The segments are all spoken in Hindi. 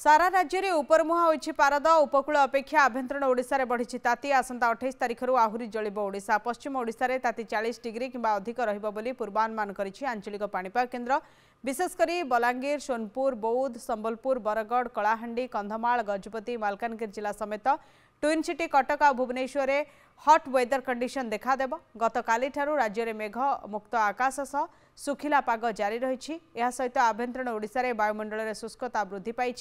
ସାରା ରାଜ୍ୟରେ ଉପରମୁହାଁ ହୋଇଛି ପାରଦ ଉପକୂଳ ଅପେକ୍ଷା ଆଭ୍ୟନ୍ତରୀଣ ଓଡ଼ିଶାରେ ବଢ଼ିଛି ତାତି ଆସନ୍ତା ଅଠେଇଶ ତାରିଖରୁ ଆହୁରି ଜଳିବ ଓଡ଼ିଶା ପଶ୍ଚିମ ଓଡ଼ିଶାରେ ତାତି ଚାଳିଶ ଡିଗ୍ରୀ କିମ୍ବା ଅଧିକ ରହିବ ବୋଲି ପୂର୍ବାନୁମାନ କରିଛି ଆଞ୍ଚଳିକ ପାଣିପାଗ କେନ୍ଦ୍ର ବିଶେଷ କରି ବଲାଙ୍ଗୀର ସୋନପୁର ବୌଦ୍ଧ ସମ୍ବଲପୁର ବରଗଡ଼ କଳାହାଣ୍ଡି କନ୍ଧମାଳ ଗଜପତି ମାଲକାନଗିରି ଜିଲ୍ଲା ସମେତ ଟ୍ୱିନ୍ ସିଟି କଟକ ଆଉ ଭୁବନେଶ୍ୱରରେ हट वेदर कंडीशन देखा देबो गत काली राज्य में मेघ मुक्त आकाश सह सुखिला पाग जारी रही सहित आभ्यंतरण ओडार वायुमंडल शुष्कता वृद्धि पाई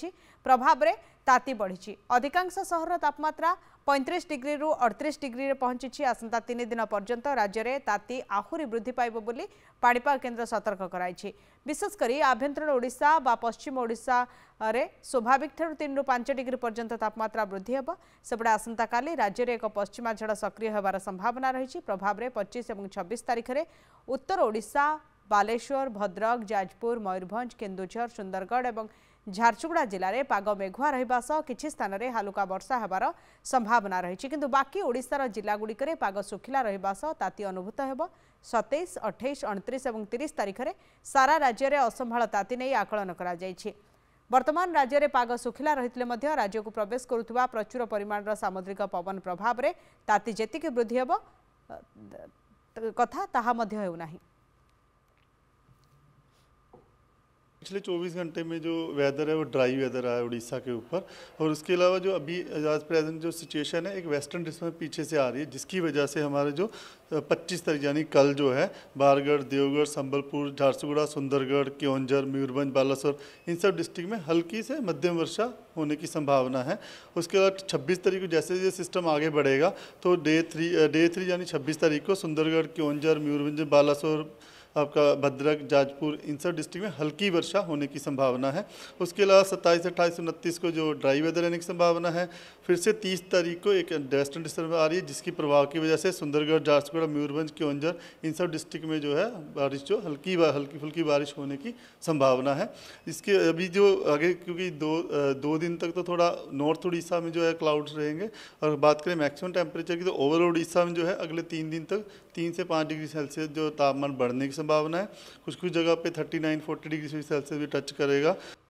प्रभाव में ताति बढ़ी अधिकांश सहर तापम्रा पैंतीस डिग्री रु अड़तीस डिग्री में पहुंची आसंता तीन दिन पर्यंत राज्य में ताती आहुरी वृद्धि पावी पापा केन्द्र सतर्क कराई विशेषकर आभ्यंतरण ओडा व पश्चिम ओडा स्वाभाविक तीन ठार्च डिग्री पर्यटन तापम्रा वृद्धि होगा सेपटे आसंता का राज्य में एक पश्चिमा झड़ সক্রিয় হওয়ার সম্ভাবনা রয়েছে প্রভাবে পঁচিশ এবং ছবিশ তারিখে উত্তর ওড়শা বালেশ্বর ভদ্রক যাজপুর ময়ূরভঞ্জ কেন্দুঝর সুন্দরগড় এবং ঝারসুগুড়া জেলার পাগ মেঘুয়া রহবা সহ কিছু স্থানের হালুকা বর্ষা হবার সম্ভাবনা রয়েছে কিন্তু বাকি ওড়শার জেলাগুড়ে পাগ শুখিলা রহবা সহ তাতি অনুভূত হব সতেইশ অঠেইশ অণত্রিশ এবং তিরিশ তারিখে সারা রাজ্যের অসম্ভাল তাতি নিয়ে আকলন করা যাইছে बर्तमान राज्यले राज्य को प्रवेश गर्ुवा प्रचुर परिमाण र सामुद्रिक पवन प्रभाव तातिक वृद्धि हे कथा तामाउना पिछले 24 घंटे में जो वेदर है वो ड्राई वेदर आया उड़ीसा के ऊपर और उसके अलावा जो अभी एज प्रेजेंट जो सिचुएशन है एक वेस्टर्न डिस्टर्बेंस पीछे से आ रही है जिसकी वजह से हमारे जो 25 तारीख यानी कल जो है बारगढ़ देवगढ़ संबलपुर झारसुगुड़ा सुंदरगढ़ क्योंझर मयूरभंज बालासोर इन सब डिस्ट्रिक्ट में हल्की से मध्यम वर्षा होने की संभावना है उसके बाद छब्बीस तारीख को जैसे जैसे सिस्टम आगे बढ़ेगा तो डे थ्री डे थ्री यानी छब्बीस तारीख को सुंदरगढ़ क्योंझर मयूरभंज बालासोर आपका भद्रक जाजपुर इन सब डिस्ट्रिक्ट में हल्की वर्षा होने की संभावना है उसके अलावा सत्ताईस अट्ठाईस उनतीस को जो ड्राई वेदर रहने की संभावना है फिर से तीस तारीख को एक वेस्टर्न डिस्टर्ब आ रही है जिसकी प्रभाव की वजह से सुंदरगढ़ झारसुगढ़ मयूरभंज केवंजर इन सब डिस्ट्रिक्ट में जो है बारिश जो हल्की हल्की फुल्की बारिश होने की संभावना है इसके अभी जो आगे क्योंकि दो दो दिन तक तो थोड़ा नॉर्थ उड़ीसा में जो है क्लाउड्स रहेंगे और बात करें मैक्सिमम टेम्परेचर की तो ओवरऑल उड़ीसा में जो है अगले तीन दिन तक तीन से पाँच डिग्री सेल्सियस जो तापमान बढ़ने की संभावना है कुछ कुछ जगह पे 39 40 डिग्री सेल्सियस भी टच करेगा